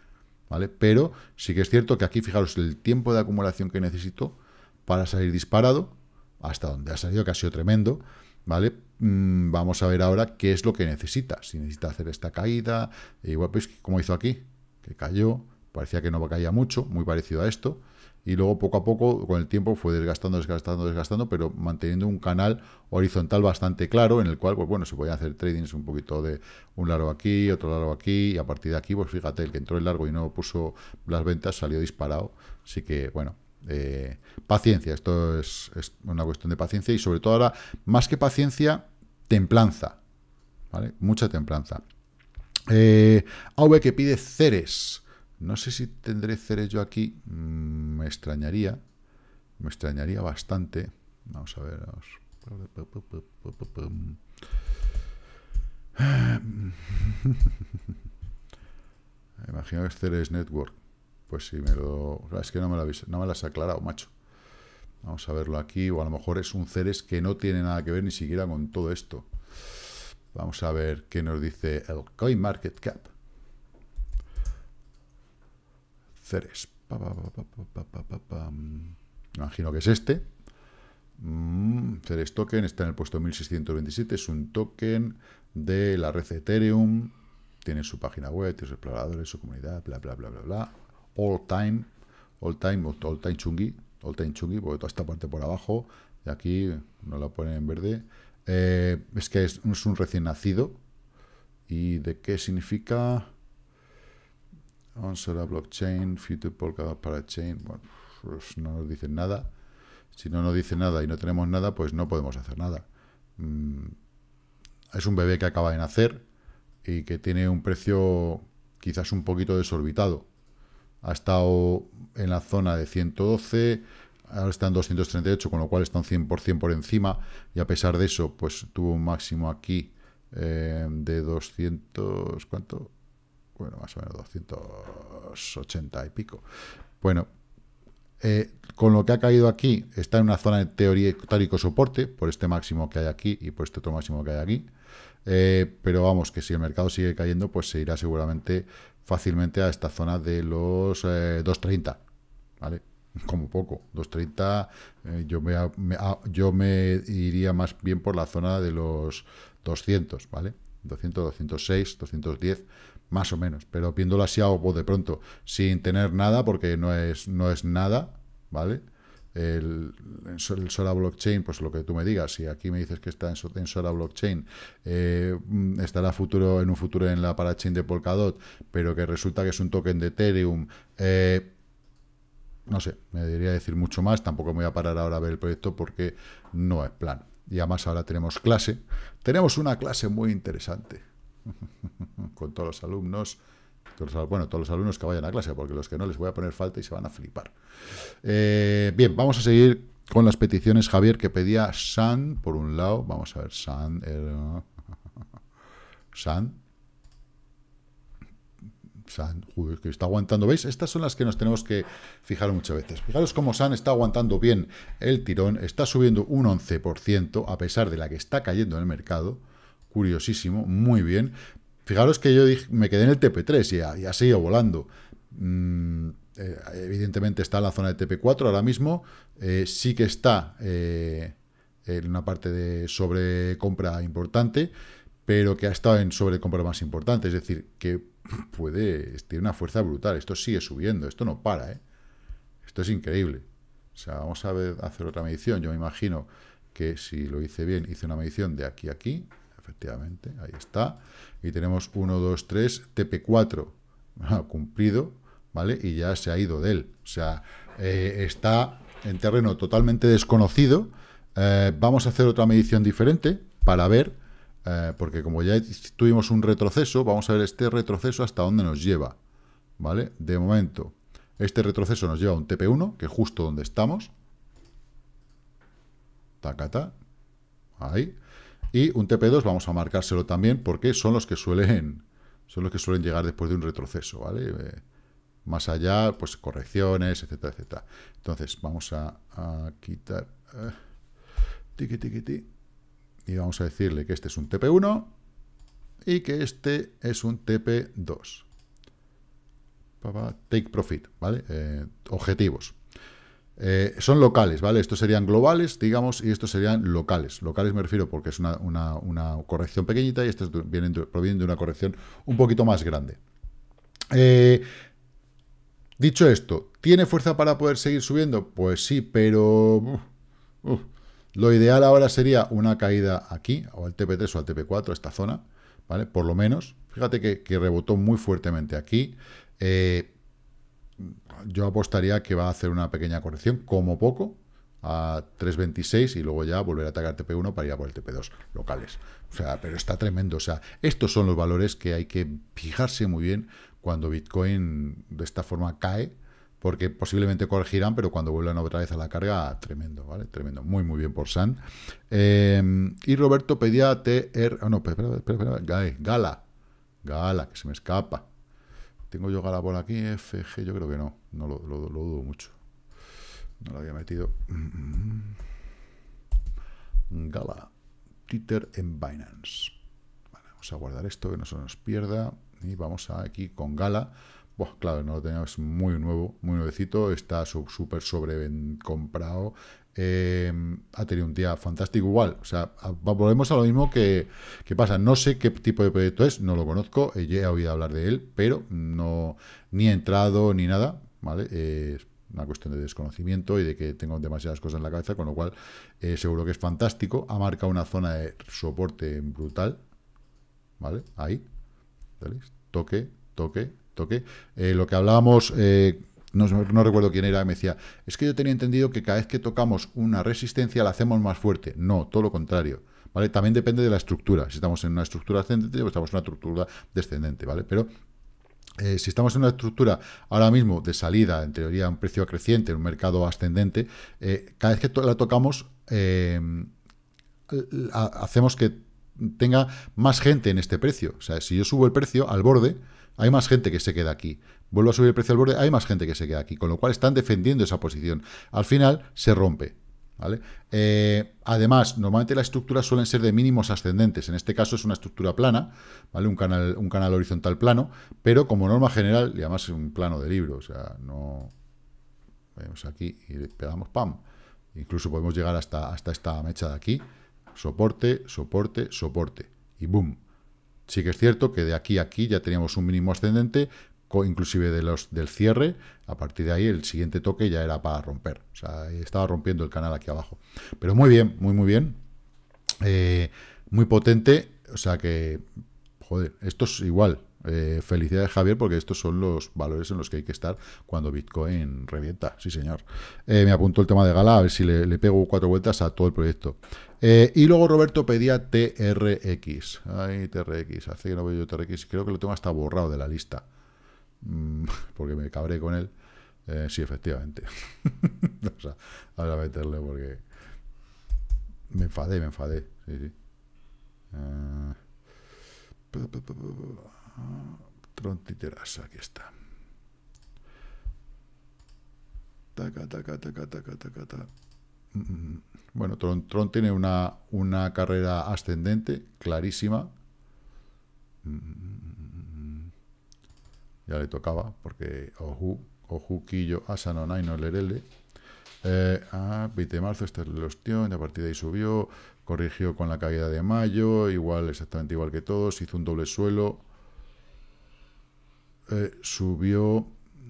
¿vale? Pero sí que es cierto que aquí, fijaros, el tiempo de acumulación que necesito para salir disparado, hasta donde ha salido, que ha sido tremendo, ¿vale? Mm, vamos a ver ahora qué es lo que necesita. Si necesita hacer esta caída, e igual pues como hizo aquí, que cayó, parecía que no caía mucho, muy parecido a esto, y luego poco a poco, con el tiempo, fue desgastando, desgastando, desgastando, pero manteniendo un canal horizontal bastante claro, en el cual, pues bueno, se podía hacer tradings un poquito de un largo aquí, otro largo aquí, y a partir de aquí, pues fíjate, el que entró el largo y no puso las ventas salió disparado, así que, bueno, paciencia, esto es, una cuestión de paciencia y sobre todo ahora, más que paciencia, templanza, ¿vale? Mucha templanza. Eh, AV que pide Ceres. No sé si tendré Ceres yo aquí, mm, me extrañaría, me extrañaría bastante. Vamos a ver, Imagino que es Ceres Network. Pues si me lo... Es que no me, lo has aclarado, macho. Vamos a verlo aquí. O a lo mejor es un Ceres que no tiene nada que ver ni siquiera con todo esto. Vamos a ver qué nos dice el CoinMarketCap. Ceres. Pa, pa, mm, Imagino que es este. Mm, Ceres Token está en el puesto 1627. Es un token de la red Ethereum. Tiene su página web, tiene sus exploradores, su comunidad, bla, bla, bla, bla, bla all time, all time, all time chungi, all time chungi, porque toda esta parte por abajo, y aquí no la ponen en verde, eh, es que es, un recién nacido. ¿Y de qué significa? a Blockchain, Future Polkadot chain. bueno, pues no nos dicen nada. Si no nos dice nada y no tenemos nada, pues no podemos hacer nada. Mm, es un bebé que acaba de nacer y que tiene un precio quizás un poquito desorbitado ha estado en la zona de 112, ahora está en 238, con lo cual está un 100% por encima, y a pesar de eso, pues tuvo un máximo aquí eh, de 200, ¿cuánto? Bueno, más o menos 280 y pico. Bueno, eh, con lo que ha caído aquí, está en una zona de teórico soporte, por este máximo que hay aquí y por este otro máximo que hay aquí. Eh, pero vamos, que si el mercado sigue cayendo, pues se irá seguramente fácilmente a esta zona de los 2.30, eh, ¿vale? Como poco, 2.30, yo, me, me, yo me iría más bien por la zona de los 200, ¿vale? 200, 206, 210, más o menos, pero viéndolo así a de pronto, sin tener nada, porque no es, no es nada, ¿vale? El, el, Sora Blockchain, pues lo que tú me digas, si aquí me dices que está en, en Sora Blockchain, eh, estará futuro, en un futuro en la parachain de Polkadot, pero que resulta que es un token de Ethereum, eh, no sé, me debería decir mucho más, tampoco me voy a parar ahora a ver el proyecto porque no es plan. Y además ahora tenemos clase, tenemos una clase muy interesante. con todos los alumnos, bueno, todos los alumnos que vayan a clase, porque los que no les voy a poner falta y se van a flipar. Eh, bien, vamos a seguir con las peticiones, Javier, que pedía San, por un lado, vamos a ver, San, San, San, que está aguantando, ¿veis? Estas son las que nos tenemos que fijar muchas veces. Fijaros cómo San está aguantando bien el tirón, está subiendo un 11%, a pesar de la que está cayendo en el mercado, curiosísimo, muy bien. Fijaros que yo me quedé en el TP3 y, ha seguido volando. Mm, eh, evidentemente está en la zona de TP4 ahora mismo. Eh, sí que está eh, en una parte de sobrecompra importante, pero que ha estado en sobrecompra más importante. Es decir, que puede, tiene una fuerza brutal. Esto sigue subiendo, esto no para. Esto es increíble. O sea, vamos a hacer otra medición. Yo me imagino que si lo hice bien, hice una medición de aquí a aquí. Efectivamente, ahí está. Y tenemos 1, 2, 3, TP4 cumplido, ¿vale? Y ya se ha ido de él. O sea, eh, está en terreno totalmente desconocido. Eh, vamos a hacer otra medición diferente para ver, eh, porque como ya tuvimos un retroceso, vamos a ver este retroceso hasta dónde nos lleva, ¿vale? De momento, este retroceso nos lleva a un TP1, que es justo donde estamos. Tacata. Ahí. Y un TP2 vamos a marcárselo también porque son los que suelen, son los que suelen llegar después de un retroceso, ¿vale? Eh, más allá, pues correcciones, etcétera, etcétera. Entonces, vamos a, quitar... Eh, y vamos a decirle que este es un TP1 y que este es un TP2. Take profit, ¿vale? Eh, objetivos. Eh, son locales, ¿vale? Estos serían globales, digamos, y estos serían locales. Locales me refiero porque es una, corrección pequeñita y estos vienen, provienen de una corrección un poquito más grande. Eh, dicho esto, ¿tiene fuerza para poder seguir subiendo? Pues sí, pero... lo ideal ahora sería una caída aquí, o al TP3 o al TP4, a esta zona, ¿vale? Por lo menos. Fíjate que, rebotó muy fuertemente aquí. Eh, yo apostaría que va a hacer una pequeña corrección, como poco, a 3.26 y luego ya volver a atacar TP1 para ir a por el TP2 locales. O sea, pero está tremendo. O sea, estos son los valores que hay que fijarse muy bien cuando Bitcoin de esta forma cae, porque posiblemente corregirán, pero cuando vuelvan otra vez a la carga, tremendo, ¿vale? Tremendo. Muy, muy bien por San. Eh, y Roberto pedía TR... Ah, no, espera, espera, espera. Gala. Gala, que se me escapa. ¿Tengo yo gala por aquí? FG, yo creo que no. No lo, dudo mucho. No lo había metido. Gala. Twitter en Binance. vamos a guardar esto que no se nos pierda. Y vamos aquí con Gala. Pues claro, no lo tenemos muy nuevo, muy nuevecito. Está súper sobrecomprado. Eh, ha tenido un día fantástico igual. O sea, volvemos a lo mismo que, pasa. No sé qué tipo de proyecto es, no lo conozco, eh, ya he oído hablar de él, pero no ni he entrado ni nada, ¿vale? Eh, es una cuestión de desconocimiento y de que tengo demasiadas cosas en la cabeza, con lo cual seguro que es fantástico. Ha marcado una zona de soporte brutal, ¿vale? Ahí, ¿vale? Toque, toque, toque. lo que hablábamos no, recuerdo quién era, me decía, es que yo tenía entendido que cada vez que tocamos una resistencia la hacemos más fuerte. No, todo lo contrario. ¿Vale? También depende de la estructura. Si estamos en una estructura ascendente o pues estamos en una estructura descendente, ¿vale? Pero eh, si estamos en una estructura ahora mismo de salida, en teoría un precio creciente, un mercado ascendente, eh, cada vez que la tocamos, eh, hacemos que tenga más gente en este precio. O sea, si yo subo el precio al borde, hay más gente que se queda aquí vuelvo a subir el precio al borde, hay más gente que se queda aquí, con lo cual están defendiendo esa posición. Al final se rompe. ¿Vale? Eh, además, normalmente las estructuras suelen ser de mínimos ascendentes. En este caso es una estructura plana, ¿vale? Un canal, un canal horizontal plano, pero como norma general, y además es un plano de libro, o sea, no... Vemos aquí y pegamos ¡pam! Incluso podemos llegar hasta, hasta esta mecha de aquí. Soporte, soporte, soporte. Y ¡boom! Sí que es cierto que de aquí a aquí ya teníamos un mínimo ascendente, inclusive de los, del cierre, a partir de ahí el siguiente toque ya era para romper. estaba rompiendo el canal aquí abajo. Pero muy bien, muy, muy bien. Eh, muy potente, o sea que, joder, esto es igual. Eh, felicidades Javier, porque estos son los valores en los que hay que estar cuando Bitcoin revienta, sí señor. Eh, me apunto el tema de Gala, a ver si le, pego cuatro vueltas a todo el proyecto. y luego Roberto pedía TRX. Ay, TRX, hace que no veo yo TRX, creo que lo tengo hasta borrado de la lista. Mm, porque me cabré con él. Eh, sí, efectivamente. ahora meterle porque me enfadé, me enfadé. Tron sí. Eh, aquí está. Taca, taca, taca, taca, taca, taca. Mm, mm, bueno, Tron, Tron tiene una, una carrera ascendente, clarísima ya le tocaba, porque Oju, Oju, Quillo, Asano, no Lerele. Eh, a ah, 20 de marzo, esta es la y a partir de ahí subió, corrigió con la caída de mayo, igual, exactamente igual que todos, hizo un doble suelo, eh, subió,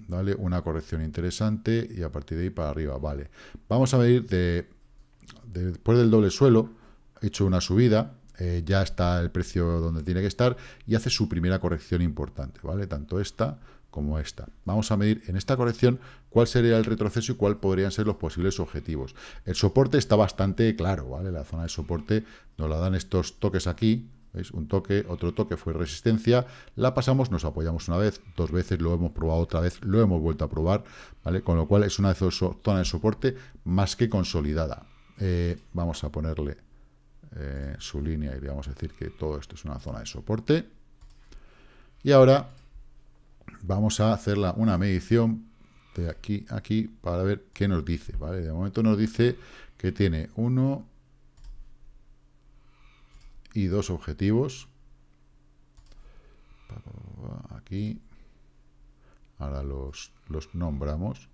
¿vale? Una corrección interesante y a partir de ahí para arriba, vale. Vamos a ver de, después del doble suelo, he hecho una subida, eh, ya está el precio donde tiene que estar y hace su primera corrección importante, ¿vale? Tanto esta como esta. Vamos a medir en esta corrección cuál sería el retroceso y cuál podrían ser los posibles objetivos. El soporte está bastante claro, ¿vale? La zona de soporte nos la dan estos toques aquí, ¿veis? Un toque, otro toque fue resistencia, la pasamos, nos apoyamos una vez, dos veces, lo hemos probado otra vez, lo hemos vuelto a probar, ¿vale? Con lo cual es una zona de soporte más que consolidada. Eh, vamos a ponerle eh, su línea y vamos a decir que todo esto es una zona de soporte. Y ahora vamos a hacer una medición de aquí a aquí para ver qué nos dice. ¿vale? De momento nos dice que tiene uno y dos objetivos. Aquí. Ahora los, los nombramos.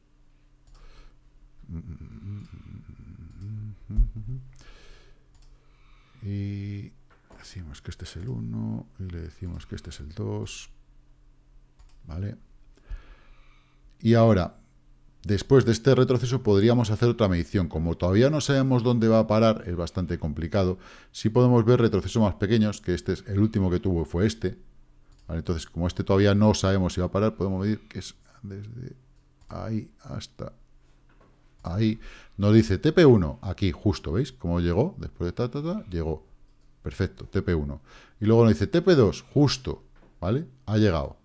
Y decimos que este es el 1 y le decimos que este es el 2. ¿Vale? Y ahora, después de este retroceso podríamos hacer otra medición. Como todavía no sabemos dónde va a parar, es bastante complicado. Si podemos ver retrocesos más pequeños, que este es el último que tuvo fue este. Entonces, como este todavía no sabemos si va a parar, podemos medir que es desde ahí hasta Ahí nos dice TP1, aquí justo, ¿veis? Cómo llegó, después de ta, ta, ta, llegó. Perfecto, TP1. Y luego nos dice TP2, justo, ¿vale? Ha llegado.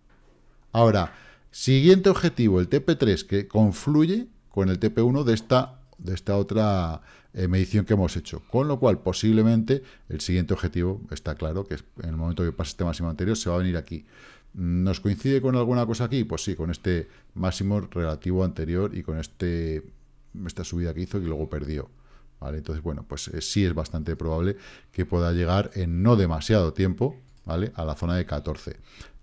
Ahora, siguiente objetivo, el TP3, que confluye con el TP1 de esta, de esta otra eh, medición que hemos hecho. Con lo cual, posiblemente, el siguiente objetivo, está claro, que es en el momento que pase este máximo anterior, se va a venir aquí. Mm, ¿Nos coincide con alguna cosa aquí? Pues sí, con este máximo relativo anterior y con este esta subida que hizo y luego perdió. ¿vale? Entonces, bueno, pues eh, sí es bastante probable que pueda llegar en no demasiado tiempo ¿vale? a la zona de 14.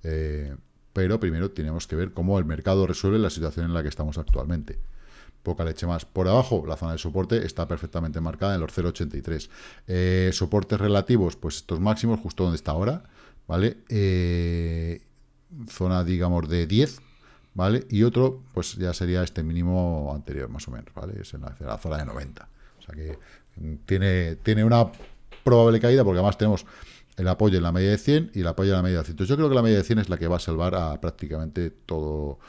Eh, pero primero tenemos que ver cómo el mercado resuelve la situación en la que estamos actualmente. Poca leche más. Por abajo, la zona de soporte está perfectamente marcada en los 0,83. Eh, soportes relativos, pues estos máximos, justo donde está ahora, ¿vale? zona, digamos, de 10, ¿vale? Y otro, pues ya sería este mínimo anterior, más o menos, ¿vale? Es en la, zona de 90. O sea que mm, tiene, tiene una probable caída, porque además tenemos el apoyo en la media de 100 y el apoyo en la media de 100. yo creo que la media de 100 es la que va a salvar a prácticamente todo,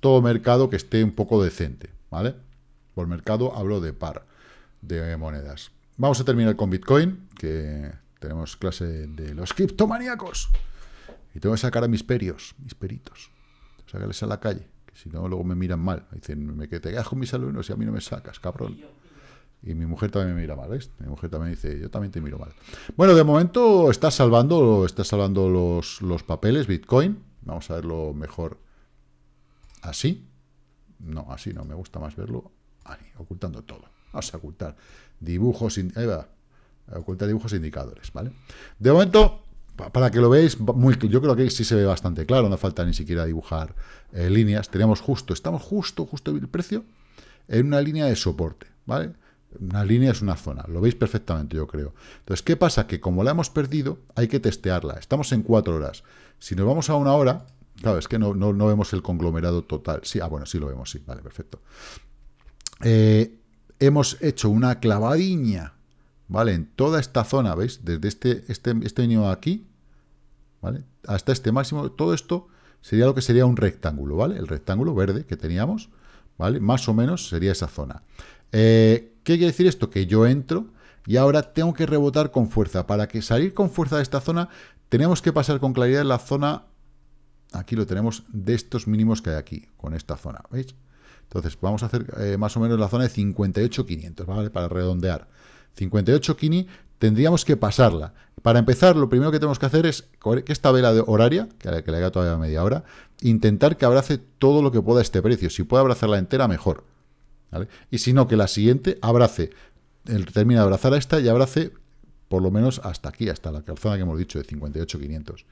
todo mercado que esté un poco decente, ¿vale? Por mercado hablo de par de monedas. Vamos a terminar con Bitcoin, que tenemos clase de los criptomaníacos. Y tengo que sacar a mis perios, mis peritos sácales a la calle, que si no luego me miran mal. dicen, me que te quedas con mis alumnos y a mí no me sacas, cabrón. Y mi mujer también me mira mal, ¿ves? Mi mujer también dice, yo también te miro mal. Bueno, de momento está salvando, salvando los, los papeles, Bitcoin. Vamos a verlo mejor así. No, así no, me gusta más verlo ahí, ocultando todo. Vamos a ocultar dibujos, ahí va, ocultar dibujos e indicadores, ¿vale? De momento, para que lo veáis, muy, yo creo que sí se ve bastante claro, no falta ni siquiera dibujar eh, líneas. Tenemos justo, estamos justo, justo el precio en una línea de soporte, ¿vale? Una línea es una zona, lo veis perfectamente, yo creo. Entonces, ¿qué pasa? Que como la hemos perdido, hay que testearla. Estamos en cuatro horas. Si nos vamos a una hora, claro, es que no, vemos el conglomerado total. Sí, ah, bueno, sí lo vemos, sí, vale, perfecto. Eh, hemos hecho una clavadiña ¿vale? En toda esta zona, ¿veis? Desde este, este, este aquí, ¿vale? Hasta este máximo, todo esto sería lo que sería un rectángulo, ¿vale? El rectángulo verde que teníamos, ¿vale? Más o menos sería esa zona. Eh, ¿Qué quiere decir esto? Que yo entro y ahora tengo que rebotar con fuerza. Para que salir con fuerza de esta zona, tenemos que pasar con claridad la zona, aquí lo tenemos, de estos mínimos que hay aquí, con esta zona, ¿veis? Entonces, vamos a hacer eh, más o menos la zona de 58.500, ¿vale? Para redondear. 58 Kini, tendríamos que pasarla. Para empezar, lo primero que tenemos que hacer es que esta vela de horaria, que le, que todavía media hora, intentar que abrace todo lo que pueda este precio. Si puede abrazarla entera, mejor. Y si no, que la siguiente abrace, el, termina de abrazar a esta y abrace por lo menos hasta aquí, hasta la calzada que hemos dicho de 58.500.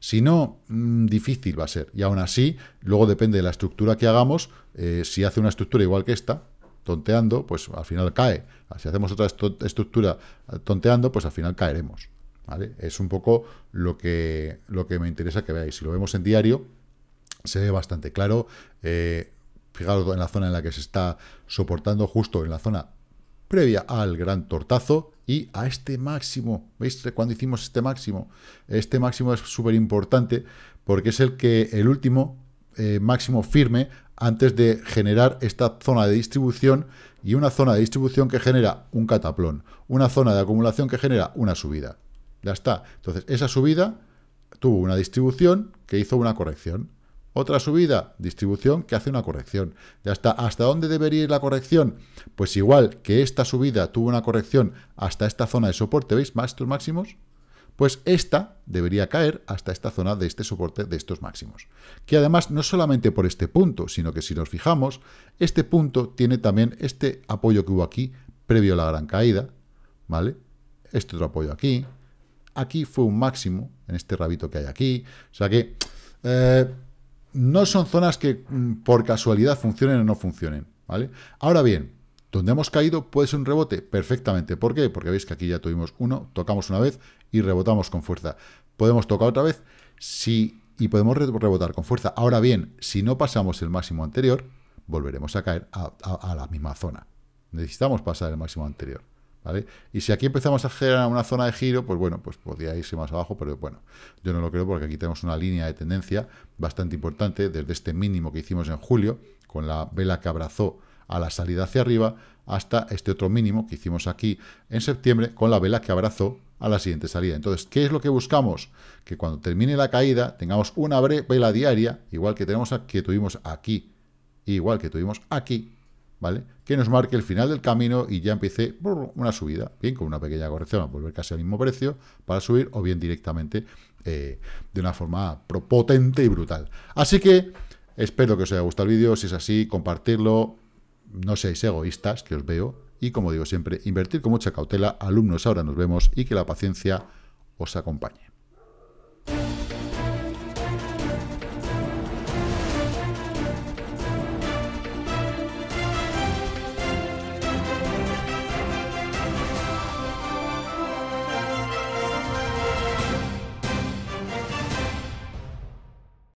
Si no, mm, difícil va a ser. Y aún así, luego depende de la estructura que hagamos, eh, si hace una estructura igual que esta, tonteando, pues al final cae. Si hacemos otra estructura tonteando, pues al final caeremos. Es un poco lo que, lo que me interesa que veáis. Si lo vemos en diario, se ve bastante claro. Eh, fijaros en la zona en la que se está soportando, justo en la zona previa al gran tortazo y a este máximo. ¿Veis cuando hicimos este máximo? Este máximo es súper importante porque es el que el último eh, máximo firme antes de generar esta zona de distribución y una zona de distribución que genera un cataplón, una zona de acumulación que genera una subida. Ya está. Entonces, esa subida tuvo una distribución que hizo una corrección. Otra subida, distribución que hace una corrección. Ya está. ¿Hasta dónde debería ir la corrección? Pues igual que esta subida tuvo una corrección hasta esta zona de soporte, ¿veis? Más estos máximos pues esta debería caer hasta esta zona de este soporte de estos máximos. Que además no solamente por este punto, sino que si nos fijamos, este punto tiene también este apoyo que hubo aquí previo a la gran caída, ¿vale? Este otro apoyo aquí, aquí fue un máximo, en este rabito que hay aquí, o sea que eh, no son zonas que mm, por casualidad funcionen o no funcionen, ¿vale? Ahora bien, donde hemos caído puede ser un rebote perfectamente. ¿Por qué? Porque veis que aquí ya tuvimos uno, tocamos una vez y rebotamos con fuerza. Podemos tocar otra vez y podemos rebotar con fuerza. Ahora bien, si no pasamos el máximo anterior, volveremos a caer a, la misma zona. Necesitamos pasar el máximo anterior. ¿Vale? Y si aquí empezamos a generar una zona de giro, pues bueno, pues podría irse más abajo, pero bueno, yo no lo creo porque aquí tenemos una línea de tendencia bastante importante desde este mínimo que hicimos en julio, con la vela que abrazó a la salida hacia arriba hasta este otro mínimo que hicimos aquí en septiembre con la vela que abrazó a la siguiente salida. Entonces, ¿qué es lo que buscamos? Que cuando termine la caída tengamos una vela diaria, igual que, tenemos que tuvimos aquí, igual que tuvimos aquí, ¿vale? Que nos marque el final del camino y ya empiece una subida, bien con una pequeña corrección, a volver casi al mismo precio para subir o bien directamente eh, de una forma potente y brutal. Así que espero que os haya gustado el vídeo, si es así, compartirlo, no seáis egoístas, que os veo, y como digo siempre, invertir con mucha cautela, alumnos, ahora nos vemos y que la paciencia os acompañe.